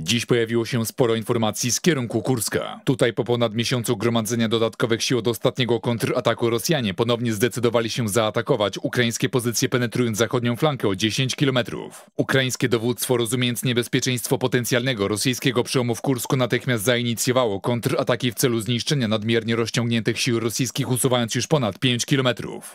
Dziś pojawiło się sporo informacji z kierunku Kurska. Tutaj po ponad miesiącu gromadzenia dodatkowych sił od ostatniego kontrataku Rosjanie ponownie zdecydowali się zaatakować ukraińskie pozycje penetrując zachodnią flankę o 10 km. Ukraińskie dowództwo rozumiejąc niebezpieczeństwo potencjalnego rosyjskiego przełomu w Kursku natychmiast zainicjowało kontrataki w celu zniszczenia nadmiernie rozciągniętych sił rosyjskich usuwając już ponad 5 km.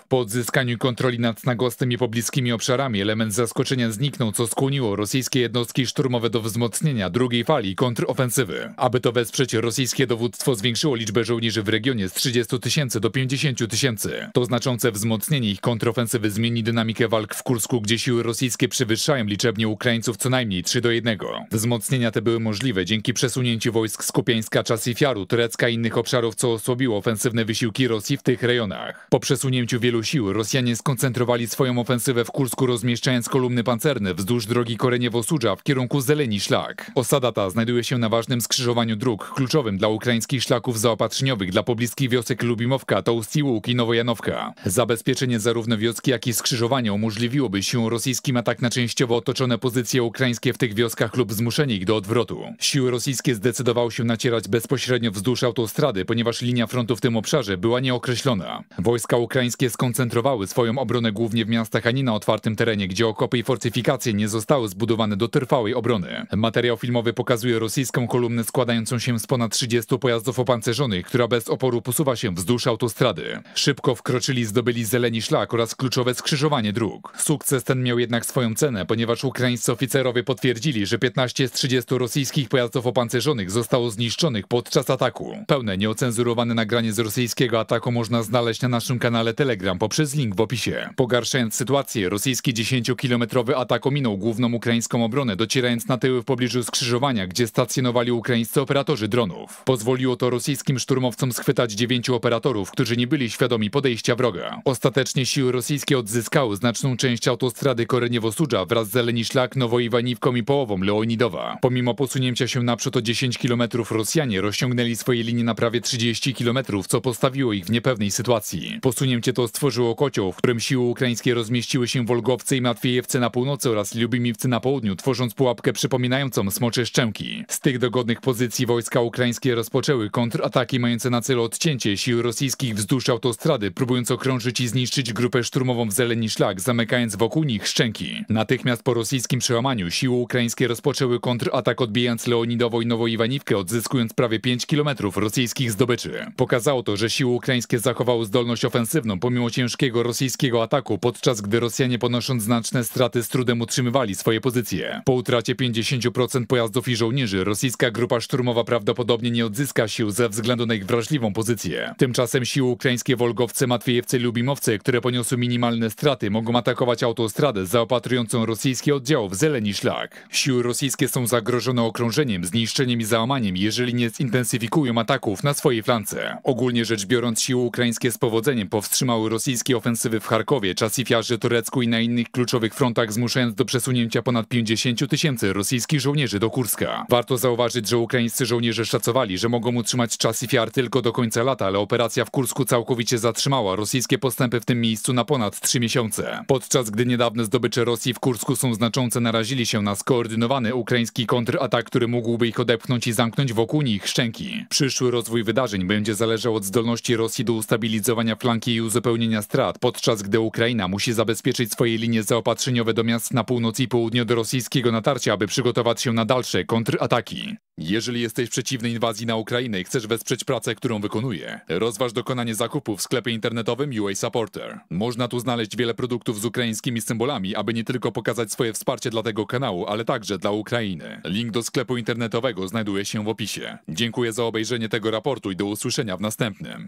Po odzyskaniu kontroli nad Nagostem i pobliskimi obszarami element zaskoczenia zniknął co skłoniło rosyjskie jednostki szturmowe do wzmocnienia drugiej fali kontrofensywy. Aby to wesprzeć, rosyjskie dowództwo zwiększyło liczbę żołnierzy w regionie z 30 tysięcy do 50 tysięcy. To znaczące wzmocnienie ich kontrofensywy zmieni dynamikę walk w Kursku, gdzie siły rosyjskie przewyższają liczebnie Ukraińców co najmniej 3 do 1. Wzmocnienia te były możliwe dzięki przesunięciu wojsk z Kupiańska, Czasifiaru, Turecka i innych obszarów, co osłabiło ofensywne wysiłki Rosji w tych rejonach. Po przesunięciu wielu sił Rosjanie skoncentrowali swoją ofensywę w Kursku, rozmieszczając kolumny pancerne wzdłuż drogi Koreniewo-Sudża w kierunku Zeleni Szlak. Osada ta znajduje się na ważnym skrzyżowaniu dróg, kluczowym dla ukraińskich szlaków zaopatrzeniowych dla pobliskich wiosek Lubimowka, Tołstiłuk i Nowojanowka. Zabezpieczenie zarówno wioski, jak i skrzyżowania umożliwiłoby siłom rosyjskim atak na częściowo otoczone pozycje ukraińskie w tych wioskach lub zmuszenie ich do odwrotu. Siły rosyjskie zdecydowały się nacierać bezpośrednio wzdłuż autostrady, ponieważ linia frontu w tym obszarze była nieokreślona. Wojska ukraińskie skoncentrowały swoją obronę głównie w miastach, a nie na otwartym terenie, gdzie okopy i fortyfikacje nie zostały zbudowane do trwałej obrony. Materiał film filmowy pokazuje rosyjską kolumnę składającą się z ponad 30 pojazdów opancerzonych, która bez oporu posuwa się wzdłuż autostrady. Szybko wkroczyli, zdobyli zeleni szlak oraz kluczowe skrzyżowanie dróg. Sukces ten miał jednak swoją cenę, ponieważ ukraińscy oficerowie potwierdzili, że 15 z 30 rosyjskich pojazdów opancerzonych zostało zniszczonych podczas ataku. Pełne, nieocenzurowane nagranie z rosyjskiego ataku można znaleźć na naszym kanale Telegram poprzez link w opisie. Pogarszając sytuację, rosyjski 10-kilometrowy atak ominął główną ukraińską obronę, docierając na tyły w pobliżu skrzyżowania skrzyżowania, gdzie stacjonowali ukraińscy operatorzy dronów. Pozwoliło to rosyjskim szturmowcom schwytać dziewięciu operatorów, którzy nie byli świadomi podejścia wroga. Ostatecznie siły rosyjskie odzyskały znaczną część autostrady Koreniewo-Sudża wraz z Zeleni Szlak, Nowoiwaniwką i połową Leonidowa. Pomimo posunięcia się naprzód o 10 km Rosjanie rozciągnęli swoje linie na prawie 30 km, co postawiło ich w niepewnej sytuacji. Posunięcie to stworzyło kocioł, w którym siły ukraińskie rozmieściły się Wolgowce i Matwiejewce na północy oraz Lubi na południu, tworząc pułapkę przypominającą smocz oczy Szczemki. Z tych dogodnych pozycji wojska ukraińskie rozpoczęły kontrataki mające na celu odcięcie sił rosyjskich wzdłuż autostrady, próbując okrążyć i zniszczyć grupę szturmową w Zeleni Szlak, zamykając wokół nich Szczęki. Natychmiast po rosyjskim przełamaniu siły ukraińskie rozpoczęły kontratak odbijając Leonidowo i Nowoiwaniwkę, odzyskując prawie 5 km rosyjskich zdobyczy. Pokazało to, że siły ukraińskie zachowały zdolność ofensywną pomimo ciężkiego rosyjskiego ataku, podczas gdy Rosjanie ponosząc znaczne straty z trudem utrzymywali swoje pozycje. Po utracie 50% pojazdów i żołnierzy rosyjska grupa szturmowa prawdopodobnie nie odzyska sił ze względu na ich wrażliwą pozycję. Tymczasem siły ukraińskie Wolgowce, Matwiejewce i Lubimowce, które poniosły minimalne straty, mogą atakować autostradę zaopatrującą rosyjskie oddziały w zeleni szlak. Siły rosyjskie są zagrożone okrążeniem, zniszczeniem i załamaniem, jeżeli nie zintensyfikują ataków na swojej flance. Ogólnie rzecz biorąc, siły ukraińskie z powodzeniem powstrzymały rosyjskie ofensywy w Charkowie, Czasifiarze, Turecku i na innych kluczowych frontach, zmuszając do przesunięcia ponad 50 tysięcy rosyjskich żołnierzy do Kurska. Warto zauważyć, że ukraińscy żołnierze szacowali, że mogą utrzymać czas i fiar tylko do końca lata, ale operacja w Kursku całkowicie zatrzymała rosyjskie postępy w tym miejscu na ponad trzy miesiące. Podczas gdy niedawne zdobycze Rosji w Kursku są znaczące, narazili się na skoordynowany ukraiński kontratak, który mógłby ich odepchnąć i zamknąć wokół nich szczęki. Przyszły rozwój wydarzeń będzie zależał od zdolności Rosji do ustabilizowania flanki i uzupełnienia strat, podczas gdy Ukraina musi zabezpieczyć swoje linie zaopatrzeniowe do miast na północ i południe do rosyjskiego natarcia, aby przygotować się na dalsze dalsze kontrataki. Jeżeli jesteś przeciwny inwazji na Ukrainę i chcesz wesprzeć pracę, którą wykonuję, rozważ dokonanie zakupu w sklepie internetowym UA Supporter. Można tu znaleźć wiele produktów z ukraińskimi symbolami, aby nie tylko pokazać swoje wsparcie dla tego kanału, ale także dla Ukrainy. Link do sklepu internetowego znajduje się w opisie. Dziękuję za obejrzenie tego raportu i do usłyszenia w następnym.